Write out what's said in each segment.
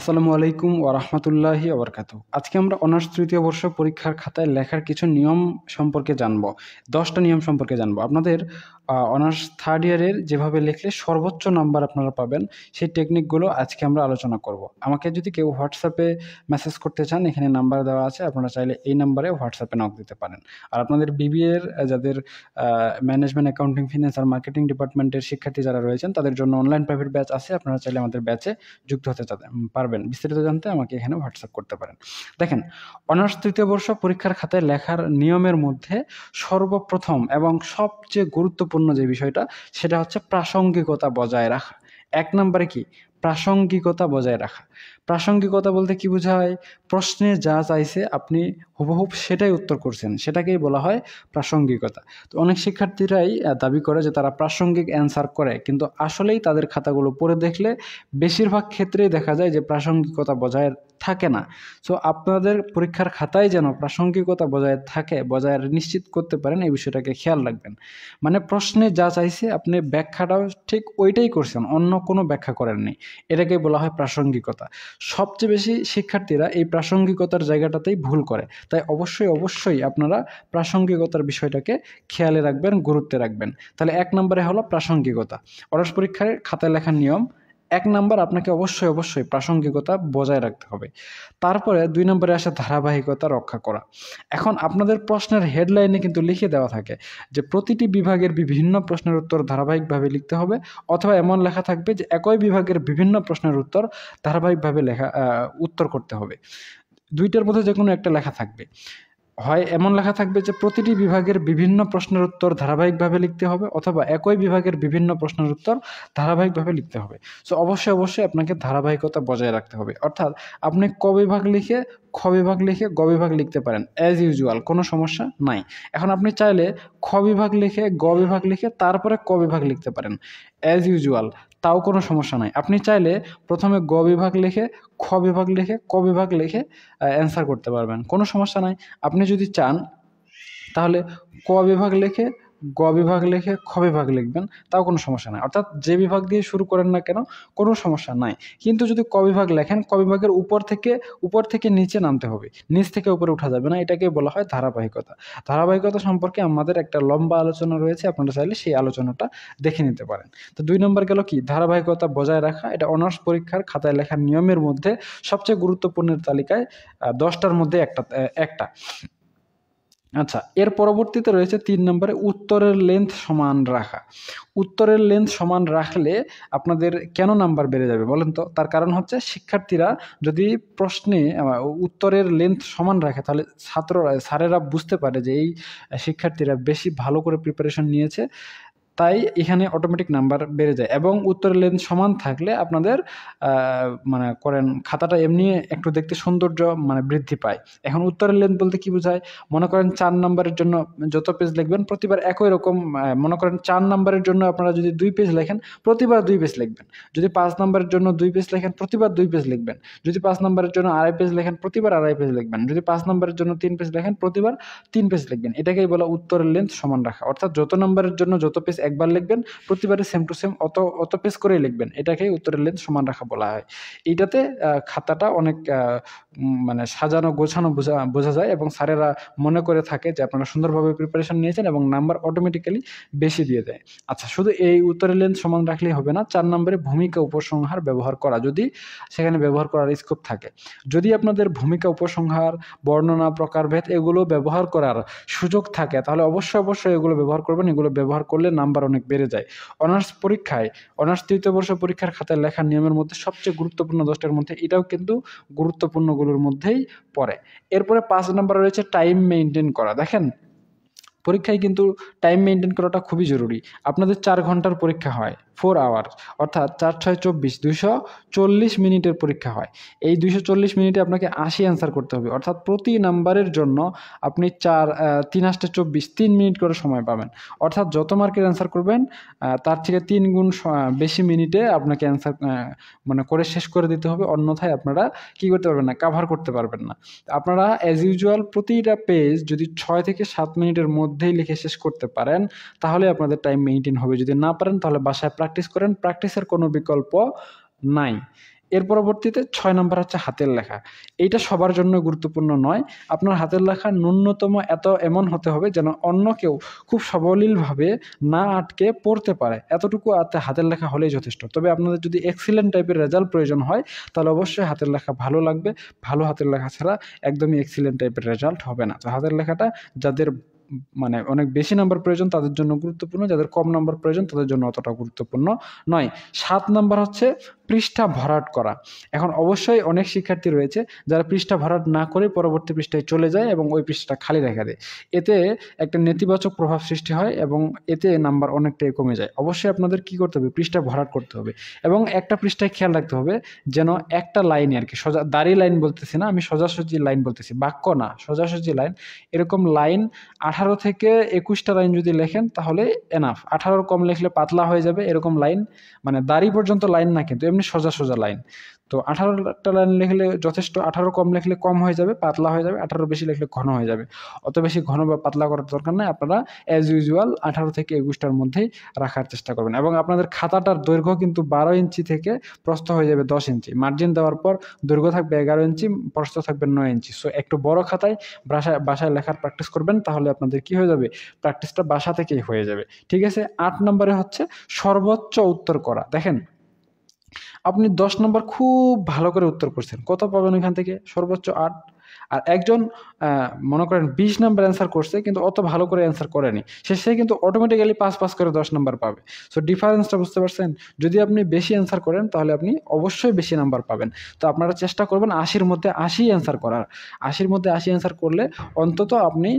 আসসালামু আলাইকুম ওরহমতুল্লাহি আবরকাত আজকে আমরা অনার্স তৃতীয় বর্ষ পরীক্ষার খাতায় লেখার কিছু নিয়ম সম্পর্কে জানব দশটা নিয়ম সম্পর্কে জানব আপনাদের অনার্স থার্ড ইয়ারের যেভাবে লিখলে সর্বোচ্চ নাম্বার আপনারা পাবেন সেই টেকনিকগুলো আজকে আমরা আলোচনা করব আমাকে যদি কেউ হোয়াটসঅ্যাপে মেসেজ করতে চান এখানে নাম্বার দেওয়া আছে আপনারা চাইলে এই নাম্বারে হোয়াটসঅ্যাপে নক দিতে পারেন আর আপনাদের বিবিএর যাদের ম্যানেজমেন্ট অ্যাকাউন্টিং ফিনান্স আর মার্কেটিং ডিপার্টমেন্টের শিক্ষার্থী যারা রয়েছেন তাদের জন্য অনলাইন প্রাইভেট ব্যাচ আছে আপনারা চাইলে আমাদের ব্যাচে যুক্ত হতে চান পারবেন বিস্তারিত জানতে আমাকে এখানে হোয়াটসঅ্যাপ করতে পারেন দেখেন অনার্স তৃতীয় বর্ষ পরীক্ষার খাতায় লেখার নিয়মের মধ্যে সর্বপ্রথম এবং সবচেয়ে গুরুত্বপূর্ণ যে বিষয়টা সেটা হচ্ছে প্রাসঙ্গিকতা বজায় রাখা এক নম্বরে কি প্রাসঙ্গিকতা বজায় রাখা প্রাসঙ্গিকতা বলতে কি বোঝায় প্রশ্নে যা চাইছে আপনি হুবহুব সেটাই উত্তর করছেন সেটাকেই বলা হয় প্রাসঙ্গিকতা তো অনেক শিক্ষার্থীরাই দাবি করে যে তারা প্রাসঙ্গিক অ্যান্সার করে কিন্তু আসলেই তাদের খাতাগুলো পড়ে দেখলে বেশিরভাগ ক্ষেত্রেই দেখা যায় যে প্রাসঙ্গিকতা বজায় থাকে না সো আপনাদের পরীক্ষার খাতায় যেন প্রাসঙ্গিকতা বজায় থাকে বজায় নিশ্চিত করতে পারেন এই বিষয়টাকে খেয়াল রাখবেন মানে প্রশ্নে যা চাইছে আপনি ব্যাখ্যাটাও ঠিক ওইটাই করছেন অন্য কোনো ব্যাখ্যা করেননি এটাকেই বলা হয় প্রাসঙ্গিকতা সবচেয়ে বেশি শিক্ষার্থীরা এই প্রাসঙ্গিকতার জায়গাটাতেই ভুল করে তাই অবশ্যই অবশ্যই আপনারা প্রাসঙ্গিকতার বিষয়টাকে খেয়ালে রাখবেন গুরুত্বে রাখবেন তাহলে এক নম্বরে হলো প্রাসঙ্গিকতা অনার্স পরীক্ষায় খাতায় লেখার নিয়ম এক নাম্বার আপনাকে অবশ্যই অবশ্যই প্রাসঙ্গিকতা বজায় রাখতে হবে তারপরে দুই নম্বরে আসে ধারাবাহিকতা রক্ষা করা এখন আপনাদের প্রশ্নের হেডলাইনে কিন্তু লিখে দেওয়া থাকে যে প্রতিটি বিভাগের বিভিন্ন প্রশ্নের উত্তর ধারাবাহিকভাবে লিখতে হবে অথবা এমন লেখা থাকবে যে একই বিভাগের বিভিন্ন প্রশ্নের উত্তর ধারাবাহিকভাবে লেখা উত্তর করতে হবে দুইটার মধ্যে যে কোনো একটা লেখা থাকবে হয় এমন লেখা থাকবে যে প্রতিটি বিভাগের বিভিন্ন প্রশ্নের উত্তর ধারাবাহিকভাবে লিখতে হবে অথবা একই বিভাগের বিভিন্ন প্রশ্নের উত্তর ধারাবাহিকভাবে লিখতে হবে সো অবশ্যই অবশ্যই আপনাকে ধারাবাহিকতা বজায় রাখতে হবে অর্থাৎ আপনি ক বিভাগ লিখে খ বিভাগ লিখে গ বিভাগ লিখতে পারেন অ্যাজ ইউজুয়াল কোনো সমস্যা নাই এখন আপনি চাইলে খ বিভাগ লিখে গ বিভাগ লিখে তারপরে ক বিভাগ লিখতে পারেন অ্যাজ ইউজুয়াল তাও কোনো সমস্যা নাই আপনি চাইলে প্রথমে গ বিভাগ লিখে খ বিভাগ লিখে ক বিভাগ লিখে অ্যান্সার করতে পারবেন কোনো সমস্যা নাই আপনি যদি চান তাহলে ক বিভাগ লিখে গ বিভাগ লিখে খ বিভাগ লিখবেন তাও কোনো সমস্যা নাই অর্থাৎ যে বিভাগ দিয়ে শুরু করেন না কেন কোনো সমস্যা নাই কিন্তু যদি ক বিভাগ লেখেন ক বিভাগের উপর থেকে উপর থেকে নিচে নামতে হবে নিচ থেকে উপরে উঠা যাবে না এটাকে বলা হয় ধারাবাহিকতা ধারাবাহিকতা সম্পর্কে আমাদের একটা লম্বা আলোচনা রয়েছে আপনারা চাইলে সেই আলোচনাটা দেখে নিতে পারেন তো দুই নম্বর গেল কি ধারাবাহিকতা বজায় রাখা এটা অনার্স পরীক্ষার খাতায় লেখার নিয়মের মধ্যে সবচেয়ে গুরুত্বপূর্ণের তালিকায় দশটার মধ্যে একটা একটা আচ্ছা এর পরবর্তীতে রয়েছে তিন নম্বরে উত্তরের লেন্থ সমান রাখা উত্তরের লেন্থ সমান রাখলে আপনাদের কেন নাম্বার বেড়ে যাবে বলেন তো তার কারণ হচ্ছে শিক্ষার্থীরা যদি প্রশ্নে উত্তরের লেন্থ সমান রাখে তাহলে ছাত্ররা স্যারেরা বুঝতে পারে যে এই শিক্ষার্থীরা বেশি ভালো করে প্রিপারেশন নিয়েছে তাই এখানে অটোমেটিক নাম্বার বেড়ে যায় এবং উত্তরের লেন সমান থাকলে আপনাদের মানে করেন খাতাটা এমনি একটু দেখতে সৌন্দর্য মানে বৃদ্ধি পায় এখন উত্তরের লেন বলতে কি বোঝায় মনে করেন চার নাম্বারের জন্য যত পেজ লিখবেন প্রতিবার একই রকম মনে করেন চার নাম্বারের জন্য আপনারা যদি দুই পেজ লেখেন প্রতিবার দুই পেজ লিখবেন যদি পাঁচ নাম্বারের জন্য দুই পেজ লেখেন প্রতিবার দুই পেজ লিখবেন যদি পাঁচ নাম্বারের জন্য আড়াই পেজ লেখেন প্রতিবার আড়াই পেজ লিখবেন যদি পাঁচ নাম্বারের জন্য তিন পেজ লেখেন প্রতিবার তিন পেজ লিখবেন এটাকেই বলা উত্তরের লেন্থ সমান রাখা অর্থাৎ যত নাম্বারের জন্য যত পেজ একবার লিখবেন প্রতিবারে সেম টু সেম অত অত পেজ করেই লিখবেন এটাকে উত্তরের লেন্থ সমান রাখা বলা হয় এইটাতে খাতাটা অনেক মানে সাজানো গোছানো বোঝা বোঝা যায় এবং স্যারেরা মনে করে থাকে যে আপনারা সুন্দরভাবে প্রিপারেশন নিয়েছেন এবং নাম্বার অটোমেটিক্যালি বেশি দিয়ে দেয় আচ্ছা শুধু এই উত্তরের লেন্থ সমান রাখলেই হবে না চার নম্বরে ভূমিকা উপসংহার ব্যবহার করা যদি সেখানে ব্যবহার করার স্কোপ থাকে যদি আপনাদের ভূমিকা উপসংহার বর্ণনা প্রকারভেদ এগুলো ব্যবহার করার সুযোগ থাকে তাহলে অবশ্যই অবশ্যই এগুলো ব্যবহার করবেন এগুলো ব্যবহার করলে নাম্বার নাম্বার অনেক বেড়ে যায় অনার্স পরীক্ষায় অনার্স তৃতীয় বর্ষ পরীক্ষার খাতায় লেখার নিয়মের মধ্যে সবচেয়ে গুরুত্বপূর্ণ দশটার মধ্যে এটাও কিন্তু গুরুত্বপূর্ণগুলোর মধ্যেই পড়ে এরপরে পাঁচ নাম্বার রয়েছে টাইম মেনটেন করা দেখেন পরীক্ষায় কিন্তু টাইম মেনটেন করাটা খুবই জরুরি আপনাদের চার ঘন্টার পরীক্ষা হয় ফোর আওয়ার্স অর্থাৎ চার ছয় চব্বিশ দুশো চল্লিশ মিনিটের পরীক্ষা হয় এই দুশো চল্লিশ মিনিটে আপনাকে আশি অ্যান্সার করতে হবে অর্থাৎ প্রতি নাম্বারের জন্য আপনি চার তিন আসতে চব্বিশ তিন মিনিট করে সময় পাবেন অর্থাৎ যত মার্কের অ্যান্সার করবেন তার থেকে তিন গুণ বেশি মিনিটে আপনাকে অ্যান্সার মানে করে শেষ করে দিতে হবে অন্যথায় আপনারা কি করতে পারবেন না কাভার করতে পারবেন না আপনারা অ্যাজ ইউজুয়াল প্রতিটা পেজ যদি ছয় থেকে সাত মিনিটের মধ্যেই লিখে শেষ করতে পারেন তাহলে আপনাদের টাইম মেনটেন হবে যদি না পারেন তাহলে বাসায় প্র্যাকটিস করেন প্র্যাকটিসের কোনো বিকল্প নাই এর পরবর্তীতে ছয় নম্বর হচ্ছে হাতের লেখা এইটা সবার জন্য গুরুত্বপূর্ণ নয় আপনার হাতের লেখা ন্যূনতম এত এমন হতে হবে যেন অন্য কেউ খুব সবলীলভাবে না আটকে পড়তে পারে এতটুকু আতে হাতের লেখা হলেই যথেষ্ট তবে আপনাদের যদি এক্সিলেন্ট টাইপের রেজাল্ট প্রয়োজন হয় তাহলে অবশ্যই হাতের লেখা ভালো লাগবে ভালো হাতের লেখা ছাড়া একদমই এক্সিলেন্ট টাইপের রেজাল্ট হবে না তো হাতের লেখাটা যাদের মানে অনেক বেশি নাম্বার প্রয়োজন তাদের জন্য গুরুত্বপূর্ণ যাদের কম নাম্বার প্রয়োজন তাদের জন্য অতটা গুরুত্বপূর্ণ নয় সাত নাম্বার হচ্ছে পৃষ্ঠা ভরাট করা এখন অবশ্যই অনেক শিক্ষার্থী রয়েছে যারা পৃষ্ঠা ভরাট না করে পরবর্তী পৃষ্ঠায় চলে যায় এবং ওই পৃষ্ঠাটা খালি রেখে দেয় এতে একটা নেতিবাচক প্রভাব সৃষ্টি হয় এবং এতে নাম্বার অনেকটাই কমে যায় অবশ্যই আপনাদের কি করতে হবে পৃষ্ঠা ভরাট করতে হবে এবং একটা পৃষ্ঠায় খেয়াল রাখতে হবে যেন একটা লাইনে আর কি সোজা দাঁড়ি লাইন বলতেছি না আমি সোজাসুজি লাইন বলতেছি বাক্য না সোজাসুজি লাইন এরকম লাইন আট আঠারো থেকে একুশটা লাইন যদি লেখেন তাহলে এনাফ আঠারোর কম লিখলে পাতলা হয়ে যাবে এরকম লাইন মানে দাড়ি পর্যন্ত লাইন না কিন্তু এমনি সোজা সোজা লাইন তো আঠারোটা লাইন লিখলে যথেষ্ট আঠারো কম লিখলে কম হয়ে যাবে পাতলা হয়ে যাবে আঠারো বেশি লিখলে ঘন হয়ে যাবে অত বেশি ঘন বা পাতলা করার দরকার নেই আপনারা অ্যাজ ইউজুয়াল আঠারো থেকে একুশটার মধ্যেই রাখার চেষ্টা করবেন এবং আপনাদের খাতাটার দৈর্ঘ্য কিন্তু বারো ইঞ্চি থেকে প্রস্থ হয়ে যাবে দশ ইঞ্চি মার্জিন দেওয়ার পর দৈর্ঘ্য থাকবে এগারো ইঞ্চি প্রস্থ থাকবে নয় ইঞ্চি সো একটু বড় খাতায় বাসায় বাসায় লেখার প্র্যাকটিস করবেন তাহলে আপনাদের কি হয়ে যাবে প্র্যাকটিসটা বাসা থেকেই হয়ে যাবে ঠিক আছে আট নম্বরে হচ্ছে সর্বোচ্চ উত্তর করা দেখেন আপনি দশ নম্বর খুব ভালো করে উত্তর করছেন কত পাবেন ওইখান থেকে সর্বোচ্চ আট আর একজন মনে করেন বিশ নাম্বার অ্যান্সার করছে কিন্তু অত ভালো করে অ্যান্সার করেনি সে সে কিন্তু অটোমেটিক্যালি পাস পাস করে দশ নম্বর পাবে সো ডিফারেন্সটা বুঝতে পারছেন যদি আপনি বেশি অ্যান্সার করেন তাহলে আপনি অবশ্যই বেশি নাম্বার পাবেন তো আপনারা চেষ্টা করবেন আশির মধ্যে আশি অ্যান্সার করার আশির মধ্যে আশি অ্যান্সার করলে অন্তত আপনি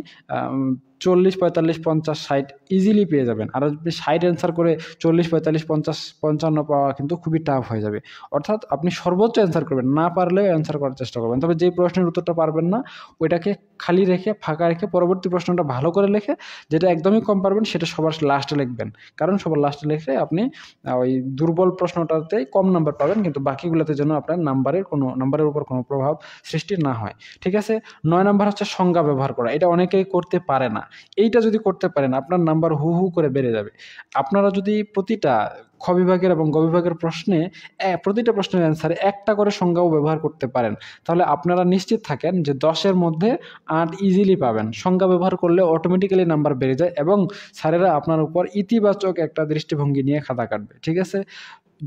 চল্লিশ পঁয়তাল্লিশ পঞ্চাশ ষাট ইজিলি পেয়ে যাবেন আর আপনি ষাট অ্যান্সার করে চল্লিশ পঁয়তাল্লিশ পঞ্চাশ পঞ্চান্ন পাওয়া কিন্তু খুবই টাফ হয়ে যাবে অর্থাৎ আপনি সর্বোচ্চ অ্যান্সার করবেন না পারলেও অ্যান্সার করার চেষ্টা করবেন তবে যে প্রশ্নের উত্তরটা পারবেন না ওইটাকে খালি রেখে ফাঁকা রেখে পরবর্তী প্রশ্নটা ভালো করে লেখে যেটা একদমই কম পারবেন সেটা সবার লাস্টে লিখবেন কারণ সবার লাস্টে লিখলে আপনি ওই দুর্বল প্রশ্নটাতেই কম নাম্বার পাবেন কিন্তু বাকিগুলোতে যেন আপনার নাম্বারের কোনো নাম্বারের উপর কোনো প্রভাব সৃষ্টি না হয় ঠিক আছে নয় নম্বর হচ্ছে সংজ্ঞা ব্যবহার করা এটা অনেকেই করতে পারে না এইটা যদি করতে পারেন আপনার নাম্বার হু হু করে বেড়ে যাবে আপনারা যদি প্রতিটা খ বিভাগের এবং গ বিভাগের প্রশ্নে প্রতিটা প্রশ্নের অ্যান্সারে একটা করে সংজ্ঞাও ব্যবহার করতে পারেন তাহলে আপনারা নিশ্চিত থাকেন যে দশের মধ্যে আট ইজিলি পাবেন সংজ্ঞা ব্যবহার করলে অটোমেটিক্যালি নাম্বার বেড়ে যায় এবং স্যারেরা আপনার উপর ইতিবাচক একটা দৃষ্টিভঙ্গি নিয়ে খাতা কাটবে ঠিক আছে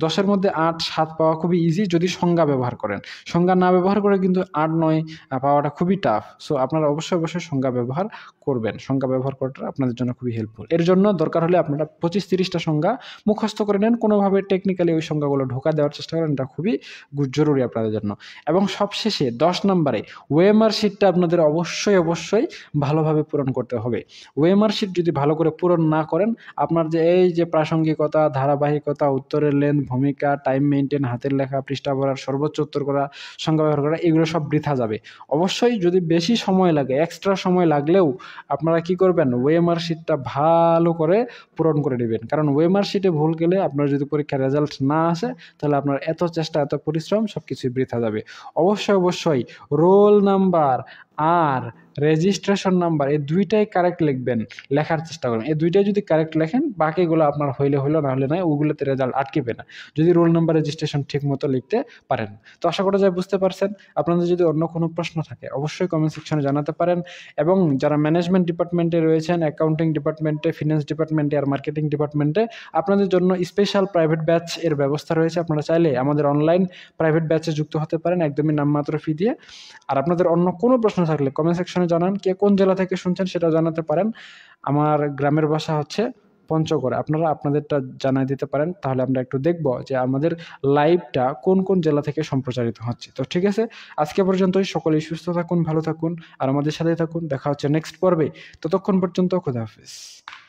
দশের মধ্যে আট সাত পাওয়া খুবই ইজি যদি সংজ্ঞা ব্যবহার করেন সংজ্ঞা না ব্যবহার করে কিন্তু আট নয় পাওয়াটা খুবই টাফ সো আপনারা অবশ্যই অবশ্যই সংজ্ঞা ব্যবহার করবেন সংজ্ঞা ব্যবহার করাটা আপনাদের জন্য খুবই হেল্পফুল এর জন্য দরকার হলে আপনারা পঁচিশ তিরিশটা সংজ্ঞা মুখস্থ করে নেন কোনোভাবে টেকনিক্যালি ওই সংখ্যাগুলো ঢোকা দেওয়ার চেষ্টা করেন এটা খুবই জরুরি আপনাদের জন্য এবং সবশেষে দশ নম্বরে ওয়েমার শিটটা আপনাদের অবশ্যই অবশ্যই ভালোভাবে পূরণ করতে হবে ওয়েমার শিট যদি ভালো করে পূরণ না করেন আপনার যে এই যে প্রাসঙ্গিকতা ধারাবাহিকতা উত্তরের লেন ভূমিকা টাইম মেনটেন হাতের লেখা পৃষ্ঠা ভরার সর্বোচ্চ উত্তর করা সংখ্যা ব্যবহার করা এগুলো সব বৃথা যাবে অবশ্যই যদি বেশি সময় লাগে এক্সট্রা সময় লাগলেও আপনারা কি করবেন ওয়েমার শিটটা ভালো করে পূরণ করে নেবেন কারণ ওয়েমার শিটে ভুল গেলে আপনার যদি পরীক্ষার রেজাল্ট না আসে তাহলে আপনার এত চেষ্টা এত পরিশ্রম সব কিছুই বৃথা যাবে অবশ্যই অবশ্যই রোল নাম্বার আর রেজিস্ট্রেশন নাম্বার এই দুইটাই কারেক্ট লিখবেন লেখার চেষ্টা করবেন এই দুইটাই যদি কারেক্ট লেখেন বাকিগুলো আপনার হইলে হইলো না হলে নয় ওগুলোতে রেজাল্ট আটকেবে না যদি রোল নাম্বার রেজিস্ট্রেশন ঠিক মতো লিখতে পারেন তো আশা করা যায় বুঝতে পারছেন আপনাদের যদি অন্য কোনো প্রশ্ন থাকে অবশ্যই কমেন্ট সেকশনে জানাতে পারেন এবং যারা ম্যানেজমেন্ট ডিপার্টমেন্টে রয়েছেন অ্যাকাউন্টিং ডিপার্টমেন্টে ফিনান্স ডিপার্টমেন্টে আর মার্কেটিং ডিপার্টমেন্টে আপনাদের জন্য স্পেশাল প্রাইভেট ব্যাচ এর ব্যবস্থা রয়েছে আপনারা চাইলে আমাদের অনলাইন প্রাইভেট ব্যাচে যুক্ত হতে পারেন একদমই নামমাত্র ফি দিয়ে আর আপনাদের অন্য কোনো প্রশ্ন থাকলে কমেন্ট সেকশনে জানান কে কোন জেলা থেকে শুনছেন সেটা জানাতে পারেন আমার গ্রামের ভাষা হচ্ছে পঞ্চগড় আপনারা আপনাদেরটা জানাই দিতে পারেন তাহলে আমরা একটু দেখব যে আমাদের লাইভটা কোন কোন জেলা থেকে সম্প্রচারিত হচ্ছে তো ঠিক আছে আজকে পর্যন্তই সকলেই সুস্থ থাকুন ভালো থাকুন আর আমাদের সাথে থাকুন দেখা হচ্ছে নেক্সট পর্বে ততক্ষণ পর্যন্ত খুদা হাফিজ